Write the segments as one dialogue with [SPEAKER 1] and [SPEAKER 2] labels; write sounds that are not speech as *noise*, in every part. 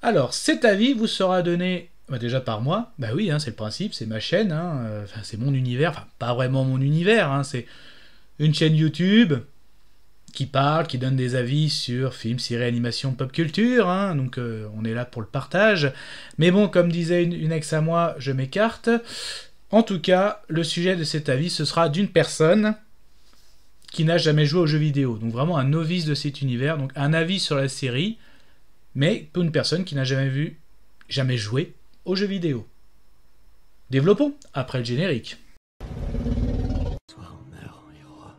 [SPEAKER 1] Alors, cet avis vous sera donné bah, déjà par moi. Bah oui, hein, c'est le principe, c'est ma chaîne, hein, euh, c'est mon univers, enfin pas vraiment mon univers, hein, c'est une chaîne YouTube qui parle, qui donne des avis sur films, séries, animations, pop culture, donc euh, on est là pour le partage. Mais bon, comme disait une, une ex à moi, je m'écarte. En tout cas, le sujet de cet avis, ce sera d'une personne qui n'a jamais joué aux jeux vidéo, donc vraiment un novice de cet univers, donc un avis sur la série, mais pour une personne qui n'a jamais vu, jamais joué aux jeux vidéo. Développons après le générique. Soit on meurt en héros,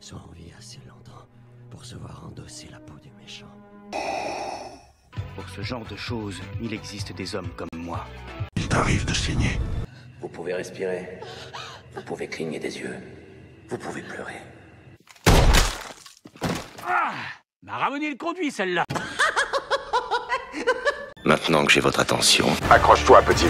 [SPEAKER 1] soit on vit assez longtemps pour se voir endosser la peau du méchant. Pour ce genre de choses, il existe des hommes comme moi. Il t'arrive de saigner. Vous pouvez respirer, vous pouvez cligner des yeux, vous pouvez pleurer. Ah M'a ramené le conduit celle-là Maintenant que j'ai votre attention... Accroche-toi, petit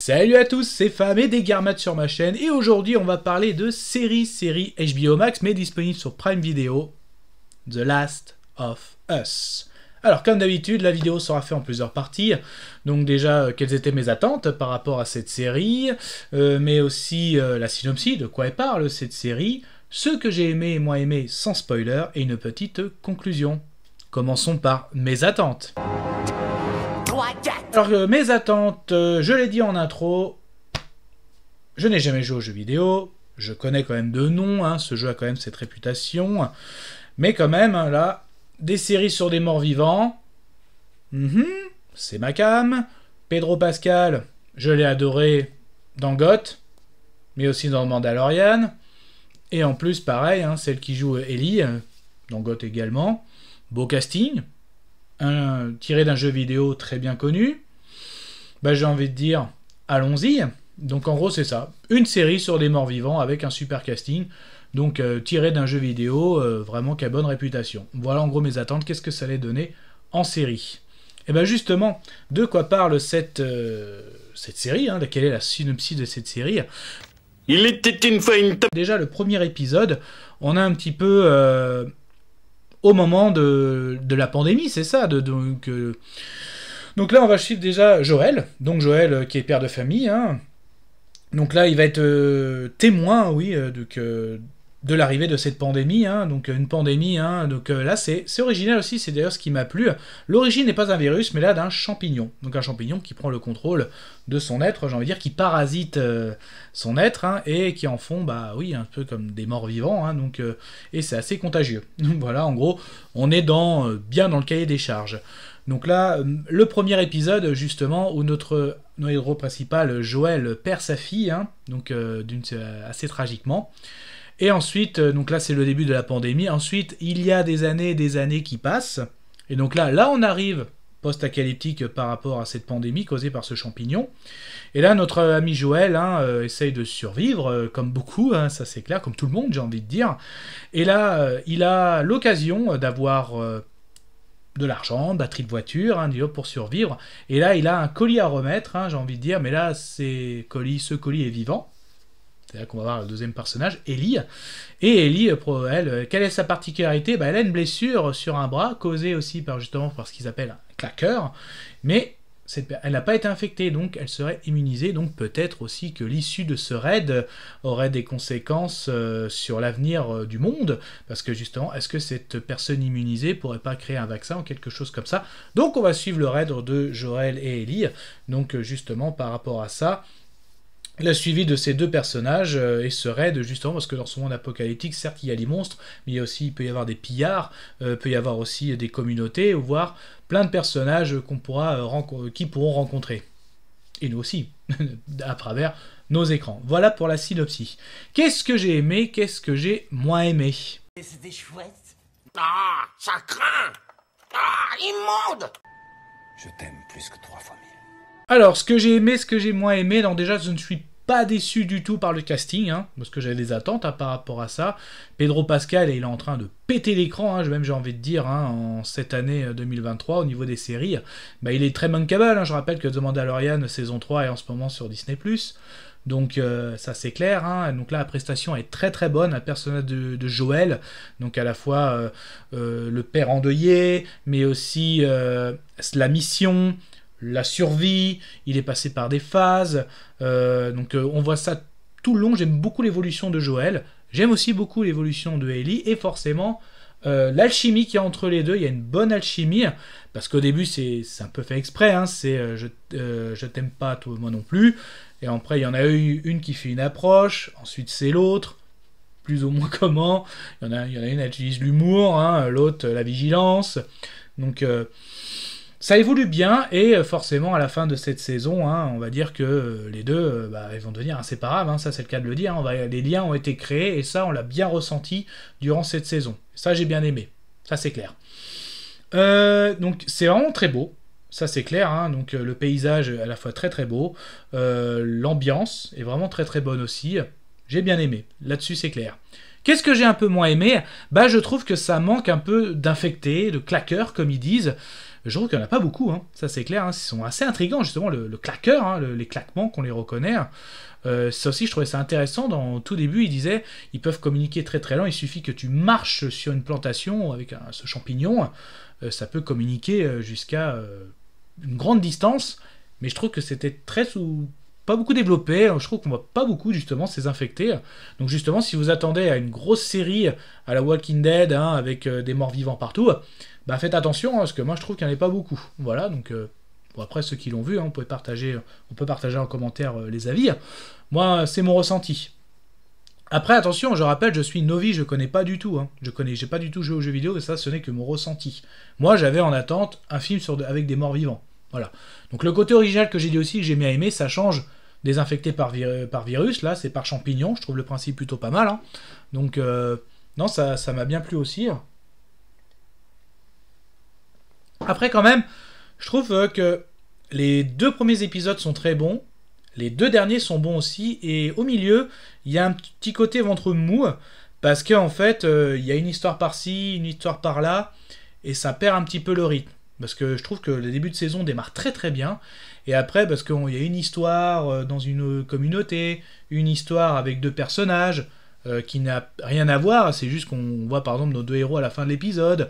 [SPEAKER 1] Salut à tous, c'est FAM et des Garmates sur ma chaîne, et aujourd'hui on va parler de série, série HBO Max, mais disponible sur Prime Video, The Last of Us. Alors comme d'habitude, la vidéo sera faite en plusieurs parties. Donc déjà, euh, quelles étaient mes attentes par rapport à cette série, euh, mais aussi euh, la synopsis, de quoi elle parle cette série, ce que j'ai aimé et moins aimé sans spoiler, et une petite conclusion. Commençons par mes attentes. Alors, euh, mes attentes, euh, je l'ai dit en intro, je n'ai jamais joué aux jeux vidéo, je connais quand même de noms, hein, ce jeu a quand même cette réputation, mais quand même, hein, là, des séries sur des morts vivants, mhm, c'est ma cam, Pedro Pascal, je l'ai adoré dans Goth, mais aussi dans Mandalorian, et en plus, pareil, hein, celle qui joue Ellie, euh, dans Goth également, beau casting, tiré d'un jeu vidéo très bien connu, bah, j'ai envie de dire allons-y. Donc en gros c'est ça, une série sur des morts vivants avec un super casting, donc euh, tiré d'un jeu vidéo euh, vraiment qui a bonne réputation. Voilà en gros mes attentes, qu'est-ce que ça allait donner en série Et eh bien justement, de quoi parle cette, euh, cette série hein? Quelle est la synopsis de cette série Il était une fois une... Déjà le premier épisode, on a un petit peu au moment de, de la pandémie, c'est ça. De, donc, euh, donc là, on va suivre déjà Joël, donc Joël euh, qui est père de famille. Hein. Donc là, il va être euh, témoin, oui, de donc, de l'arrivée de cette pandémie. Hein, donc euh, une pandémie, hein, donc euh, là c'est original aussi, c'est d'ailleurs ce qui m'a plu. L'origine n'est pas un virus, mais là d'un champignon. Donc un champignon qui prend le contrôle de son être, j'ai envie de dire, qui parasite euh, son être, hein, et qui en font, bah oui, un peu comme des morts vivants, hein, donc, et c'est assez contagieux. *laughs* Donc voilà, en gros, on est dans, bien dans le cahier des charges. Donc là, le premier épisode, justement, où notre, notre héros principal, Joël, perd sa fille, hein, donc assez tragiquement. Et ensuite, euh, donc là c'est le début de la pandémie, ensuite il y a des années et des années qui passent, et donc là, là on arrive post acalyptique euh, par rapport à cette pandémie causée par ce champignon. Et là, notre ami Joël hein, euh, essaye de survivre, comme beaucoup, hein, ça c'est clair, comme tout le monde, j'ai envie de dire. Et là, il a l'occasion d'avoir de l'argent, batterie de voiture, hein, pour survivre. Et là, il a un colis à remettre, j'ai envie de dire, mais là, c'est colis, ce colis est vivant. C'est-à-dire qu'on va voir le deuxième personnage, Ellie. Et Ellie, euh, elle, euh, quelle est sa particularité bah, Elle a une blessure euh, sur un bras, causée aussi par justement par ce qu'ils appellent un claqueur. Mais elle n'a pas été infectée, donc elle serait immunisée. Donc peut-être aussi que l'issue de ce raid aurait des conséquences sur l'avenir du monde, parce que justement, est-ce que cette personne immunisée pourrait pas créer un vaccin ou quelque chose comme ça Donc on va suivre le raid de Joël et Ellie. Donc justement, par rapport à ça, la suivi de ces deux personnages euh, est et serait de justement parce que dans ce monde apocalyptique certes il y a les monstres mais il y a aussi peut y avoir des pillards euh, peut y avoir aussi des communautés voire plein de personnages qu'on pourra euh, qui pourront rencontrer et nous aussi *laughs* à travers nos écrans voilà pour la synopsie qu'est-ce que j'ai aimé qu'est-ce que j'ai moins aimé c'était chouette ah ça craint ah immonde je t'aime plus que trois fois mille alors, ce que j'ai aimé, ce que j'ai moins aimé, donc déjà, je ne suis pas déçu du tout par le casting, hein, parce que j'avais des attentes hein, par rapport à ça. Pedro Pascal, il est en train de péter l'écran, hein, même j'ai envie de dire, hein, en cette année 2023, euh, au niveau des séries, bah, il est très manqueable, je rappelle que The Mandalorian, saison 3, est en ce moment sur Disney+. Donc euh, ça c'est clair. Donc là la prestation est très très bonne. Un personnage de, Joël, donc à la fois euh, le père endeuillé, mais aussi la mission, la survie, il est passé par des phases. Euh, donc euh, on voit ça tout le long. J'aime beaucoup l'évolution de Joël. J'aime aussi beaucoup l'évolution de Ellie. Et forcément, euh, l'alchimie qu'il y a entre les deux, il y a une bonne alchimie. Parce qu'au début, c'est un peu fait exprès. Hein. c'est je, je t'aime pas, toi, moi non plus. Et après, il y en a eu une qui fait une approche. Ensuite, c'est l'autre. Plus ou moins *laughs* comment. Il y en a, il une qui utilise l'humour. Hein. l'autre, la vigilance. Donc ça évolue bien et euh, forcément à la fin de cette saison, hein, on va dire que euh, les deux, euh, bah, vont devenir inséparables. Hein, ça, c'est le cas de le dire. Hein, les liens ont été créés et ça, on l'a bien ressenti durant cette saison. Ça, j'ai bien aimé. Ça, c'est clair. donc, c'est vraiment très beau. Ça, c'est clair. donc, le paysage à la fois très très beau. L'ambiance est vraiment très très bonne aussi. J'ai bien aimé. Là-dessus, c'est clair. Qu'est-ce que j'ai un peu moins aimé Bah, je trouve que ça manque un peu d'infecté, de claqueur, comme ils disent. Je trouve qu'il n'y en a pas beaucoup, hein. ça c'est clair. Hein. Ils sont assez intrigants, justement, le, claqueur, hein, les claquements qu'on les reconnaît. Euh, ça aussi, je trouvais ça intéressant. Dans tout début, il disait ils peuvent communiquer très très lent, il suffit que tu marches sur une plantation avec ce champignon. Euh, ça peut communiquer euh, jusqu'à une grande distance, mais je trouve que c'était très sous pas beaucoup développé. Hein. Je trouve qu'on voit pas beaucoup justement ces infectés. Donc justement, si vous attendez à une grosse série à la Walking Dead hein, avec euh, des morts vivants partout, bah faites attention hein, parce que moi je trouve qu'il n'y en a pas beaucoup. Voilà, donc euh, après ceux qui l'ont vu, on peut partager, on peut partager en commentaire euh, les avis. Moi, c'est mon ressenti. Après, attention, je rappelle, je suis novi, je connais pas du tout. Je connais, j'ai pas du tout joué aux jeux vidéo et ça, ce n'est que mon ressenti. Moi, j'avais en attente un film avec des morts vivants. Voilà. Donc le côté original que j'ai dit aussi, que j'ai bien aimé, ça change désinfecté par, virus, là, c'est par champignon, je trouve le principe plutôt pas mal. Hein. Donc, euh, non, ça m'a bien plu aussi. Après, quand même, je trouve euh, que les deux premiers épisodes sont très bons, les deux derniers sont bons aussi, et au milieu, il y a un petit côté ventre mou, parce qu'en fait, euh, il y a une histoire par-ci, une histoire par-là, et ça perd un petit peu le rythme parce que je trouve que le début de saison démarre très très bien, et après parce qu'il y a une histoire euh, dans une communauté, une histoire avec deux personnages euh, qui n'a rien à voir, c'est juste qu'on voit par exemple nos deux héros à la fin de l'épisode,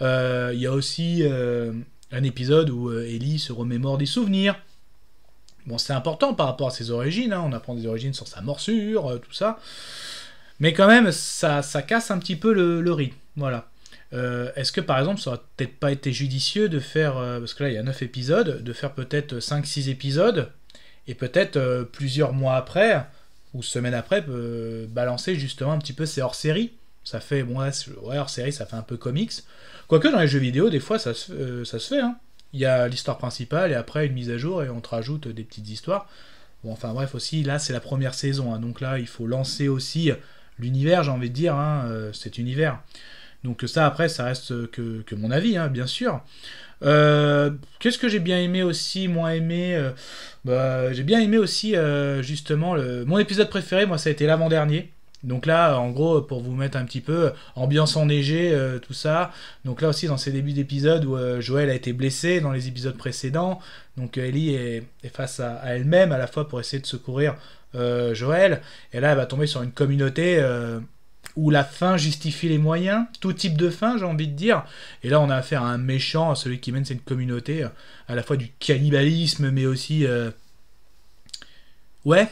[SPEAKER 1] euh, il y a aussi un épisode où Ellie se remémore des souvenirs, bon c'est important par rapport à ses origines, hein. on apprend des origines sur sa morsure, tout ça, mais quand même ça, casse un petit peu le, le rythme, voilà. Euh, est-ce que par exemple, ça aurait peut-être pas été judicieux de faire, euh, parce que là il y a 9 épisodes, de faire peut-être 5-6 épisodes, et peut-être euh, plusieurs mois après, ou semaines après, balancer justement un petit peu ces hors série Ça fait, bon, ouais, hors-série, ça fait un peu comics. Quoique dans les jeux vidéo, des fois ça se, fait. Hein. Il y a l'histoire principale, et après une mise à jour, et on te rajoute des petites histoires. Bon, enfin bref, aussi, là c'est la première saison, hein. donc là il faut lancer aussi l'univers, j'ai envie de dire, hein, cet univers. Donc ça, après, ça reste que, mon avis, hein, bien sûr. Euh, qu'est-ce que j'ai bien aimé aussi, moins aimé euh, bah, J'ai bien aimé aussi, euh, justement, le... mon épisode préféré, moi, ça a été l'avant-dernier. Donc là, en gros, pour vous mettre un petit peu, ambiance enneigée, tout ça. Donc là aussi, dans ces débuts d'épisode où Joël a été blessé dans les épisodes précédents, donc Ellie est, face à, elle-même à la fois pour essayer de secourir Joël, et là, elle va tomber sur une communauté où la fin justifie les moyens, tout type de fin, j'ai envie de dire. Et là, on a affaire à un méchant, à celui qui mène cette communauté, euh, à la fois du cannibalisme, mais aussi. Euh, ouais,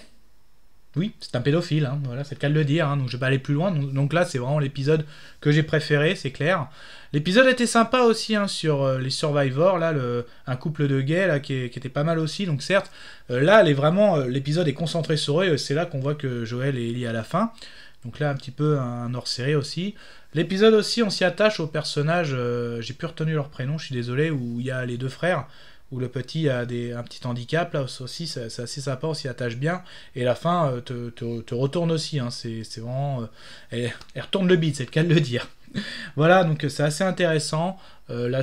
[SPEAKER 1] oui, c'est un pédophile, hein, voilà, c'est le cas de le dire, hein, donc je vais pas aller plus loin. Donc, là, c'est vraiment l'épisode que j'ai préféré, c'est clair. L'épisode était sympa aussi hein, sur euh, les Survivors, là, un couple de gays là, qui, était pas mal aussi, donc certes, là, est vraiment, l'épisode est concentré sur eux, c'est là qu'on voit que Joël est lié à la fin. Donc là, un petit peu un hors série aussi. L'épisode aussi, on s'y attache aux personnages. Euh, j'ai pu retenu leur prénom, je suis désolé. Où il y a les deux frères, où le petit a des, un petit handicap. Là aussi, c'est assez sympa, on s'y attache bien. Et la fin euh, te, retourne aussi. Hein, c'est vraiment. Euh, elle, retourne le bide, c'est le cas de le dire. *laughs* voilà, donc c'est assez intéressant. là,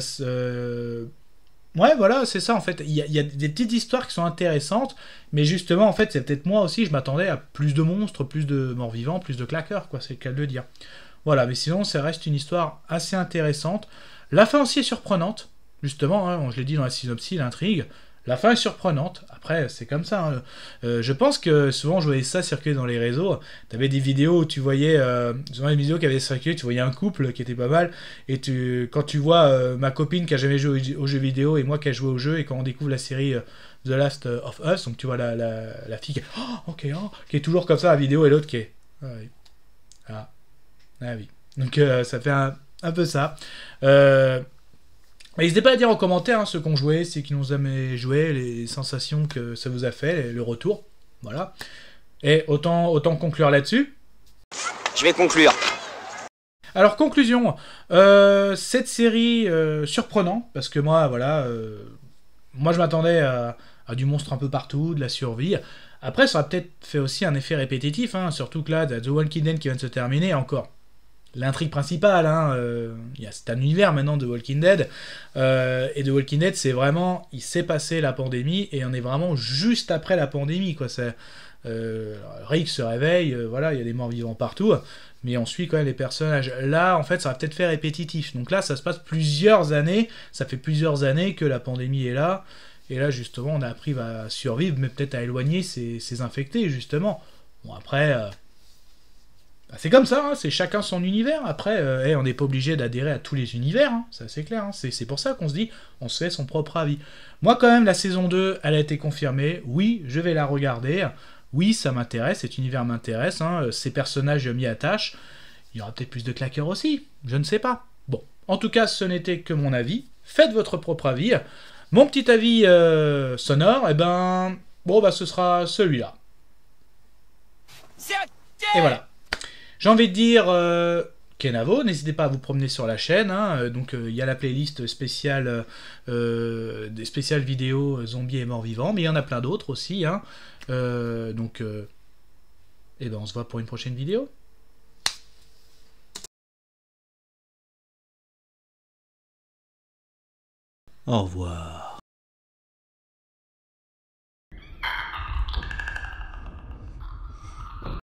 [SPEAKER 1] Ouais, voilà, c'est ça en fait. Il y, a, des petites histoires qui sont intéressantes, mais justement, en fait, c'est peut-être moi aussi, je m'attendais à plus de monstres, plus de morts vivants, plus de claqueurs, quoi, c'est le cas de le dire. Voilà, mais sinon, ça reste une histoire assez intéressante. La fin aussi est surprenante, justement, hein, je l'ai dit dans la synopsie, l'intrigue. La fin est surprenante. Après, c'est comme ça. Hein. Euh, je pense que souvent, je voyais ça circuler dans les réseaux. Tu avais des vidéos où tu voyais, euh, souvent des vidéos qui avaient circulé, tu voyais un couple qui était pas mal. Et tu, quand tu vois euh, ma copine qui a jamais joué aux, jeux vidéo et moi qui a joué au jeu, et quand on découvre la série The Last of Us, donc tu vois la, la, fille qui, oh, oh, qui est toujours comme ça, la vidéo, et l'autre qui est. Ah oui. Ah, ah Donc ça fait un, peu ça. N'hésitez pas à dire en commentaire hein, ce ceux qui ont joué, ceux qui n'ont jamais joué, les sensations que ça vous a fait, le retour. Voilà. Et autant, autant conclure là-dessus. Je vais conclure. Alors conclusion, euh, cette série euh, surprenant, parce que moi voilà, euh, moi je m'attendais à, du monstre un peu partout, de la survie. Après ça a peut-être fait aussi un effet répétitif, hein, surtout que là, The Walking Dead qui vient de se terminer, encore, l'intrigue principale. Hein, euh, c'est un univers maintenant de Walking Dead. Euh, et de Walking Dead, c'est vraiment, il s'est passé la pandémie et on est vraiment juste après la pandémie. Quoi. Euh, Rick se réveille, voilà, il y a des morts vivants partout. Mais on suit quand même les personnages. Là, en fait, ça va peut-être faire répétitif. Donc là, ça se passe plusieurs années. Ça fait plusieurs années que la pandémie est là. Et là, justement, on a appris à survivre, mais peut-être à éloigner ces, ces infectés, justement. Bon, après, bah, c'est comme ça, hein, c'est chacun son univers. Après, euh, on n'est pas obligé d'adhérer à tous les univers, hein, ça c'est clair. Hein. c'est pour ça qu'on se dit, on se fait son propre avis. Moi quand même, la saison 2, elle a été confirmée. Oui, je vais la regarder. Oui, ça m'intéresse, cet univers m'intéresse. Euh, ces personnages, je m'y attache. Il y aura peut-être plus de claqueurs aussi, je ne sais pas. Bon, en tout cas, ce n'était que mon avis. Faites votre propre avis. Mon petit avis euh, sonore, eh ben, bon, bah, ce sera celui-là. Et voilà. J'ai envie de dire euh, Kenavo, n'hésitez pas à vous promener sur la chaîne. Hein. Euh, donc euh, il y a la playlist spéciale des spéciales vidéos zombies et morts vivants, mais il y en a plein d'autres aussi. Hein. donc et eh ben on se voit pour une prochaine vidéo. Au revoir.